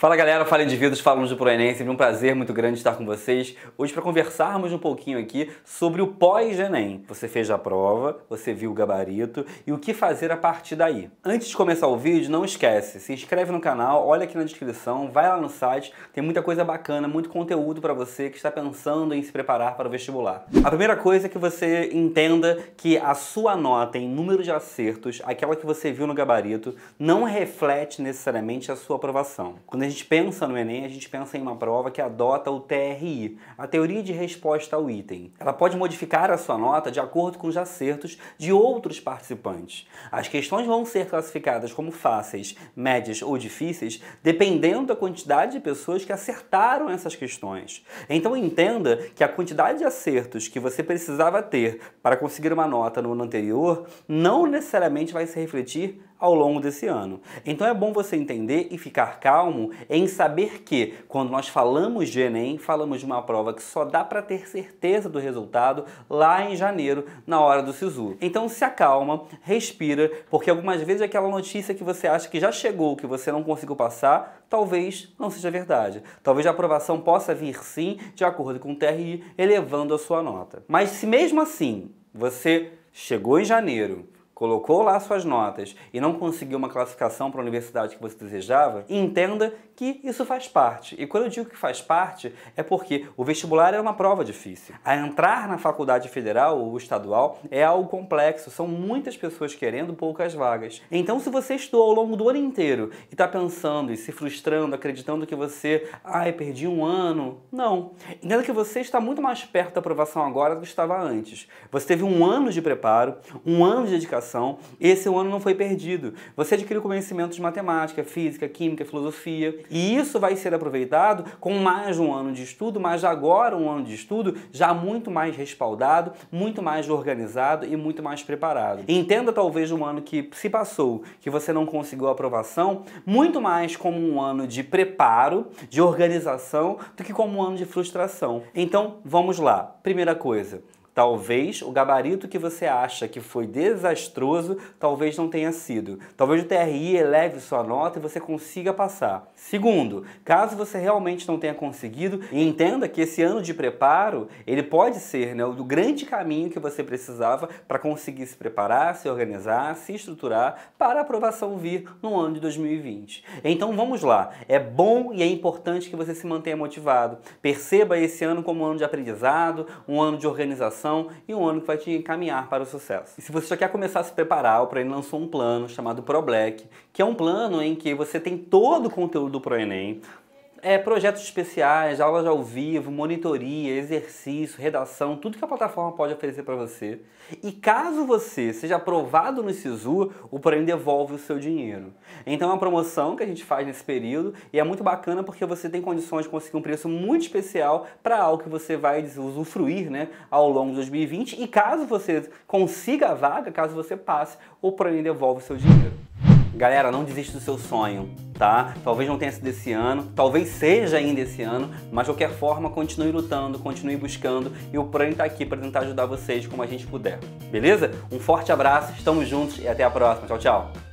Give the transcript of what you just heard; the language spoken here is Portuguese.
Fala galera, fala indivíduos, fala alunos do Proenem, sempre um prazer muito grande estar com vocês hoje para conversarmos um pouquinho aqui sobre o pós-ENEM. Você fez a prova, você viu o gabarito e o que fazer a partir daí. Antes de começar o vídeo, não esquece, se inscreve no canal, olha aqui na descrição, vai lá no site, tem muita coisa bacana, muito conteúdo para você que está pensando em se preparar para o vestibular. A primeira coisa é que você entenda que a sua nota em número de acertos, aquela que você viu no gabarito, não reflete necessariamente a sua aprovação. Quando a gente pensa no Enem, a gente pensa em uma prova que adota o TRI, a teoria de resposta ao item. Ela pode modificar a sua nota de acordo com os acertos de outros participantes. As questões vão ser classificadas como fáceis, médias ou difíceis, dependendo da quantidade de pessoas que acertaram essas questões. Então entenda que a quantidade de acertos que você precisava ter para conseguir uma nota no ano anterior não necessariamente vai se refletir ao longo desse ano. Então é bom você entender e ficar calmo em saber que, quando nós falamos de Enem, falamos de uma prova que só dá para ter certeza do resultado lá em janeiro, na hora do SISU. Então se acalma, respira, porque algumas vezes aquela notícia que você acha que já chegou, que você não conseguiu passar, talvez não seja verdade. Talvez a aprovação possa vir sim, de acordo com o TRI, elevando a sua nota. Mas se mesmo assim você chegou em janeiro, colocou lá suas notas e não conseguiu uma classificação para a universidade que você desejava, entenda que isso faz parte. E quando eu digo que faz parte, é porque o vestibular é uma prova difícil. A entrar na faculdade federal ou estadual é algo complexo, são muitas pessoas querendo poucas vagas. Então, se você estudou ao longo do ano inteiro e está pensando e se frustrando, acreditando que você, ai, perdi um ano, não. Entenda que você está muito mais perto da aprovação agora do que estava antes. Você teve um ano de preparo, um ano de dedicação educação, esse é ano não foi perdido. Você adquiriu conhecimento de matemática, física, química, filosofia, e isso vai ser aproveitado com mais um ano de estudo, mas agora um ano de estudo já muito mais respaldado, muito mais organizado e muito mais preparado. Entenda talvez um ano que se passou, que você não conseguiu aprovação, muito mais como um ano de preparo, de organização, do que como um ano de frustração. Então, vamos lá. Primeira coisa, Talvez o gabarito que você acha que foi desastroso, talvez não tenha sido. Talvez o TRI eleve sua nota e você consiga passar. Segundo, caso você realmente não tenha conseguido, entenda que esse ano de preparo, ele pode ser né, o grande caminho que você precisava para conseguir se preparar, se organizar, se estruturar para a aprovação vir no ano de 2020. Então vamos lá. É bom e é importante que você se mantenha motivado. Perceba esse ano como um ano de aprendizado, um ano de organização, e um ano que vai te encaminhar para o sucesso. E se você já quer começar a se preparar, o ProEnem lançou um plano chamado ProBlack, que é um plano em que você tem todo o conteúdo do ProEnem, é, projetos especiais, aulas ao vivo, monitoria, exercício, redação, tudo que a plataforma pode oferecer para você. E caso você seja aprovado no SISU, o Porém devolve o seu dinheiro. Então é uma promoção que a gente faz nesse período e é muito bacana porque você tem condições de conseguir um preço muito especial para algo que você vai usufruir né, ao longo de 2020. E caso você consiga a vaga, caso você passe, o Porém devolve o seu dinheiro. Galera, não desista do seu sonho, tá? Talvez não tenha sido esse ano, talvez seja ainda esse ano, mas de qualquer forma, continue lutando, continue buscando e o Prane está aqui para tentar ajudar vocês como a gente puder. Beleza? Um forte abraço, estamos juntos e até a próxima. Tchau, tchau.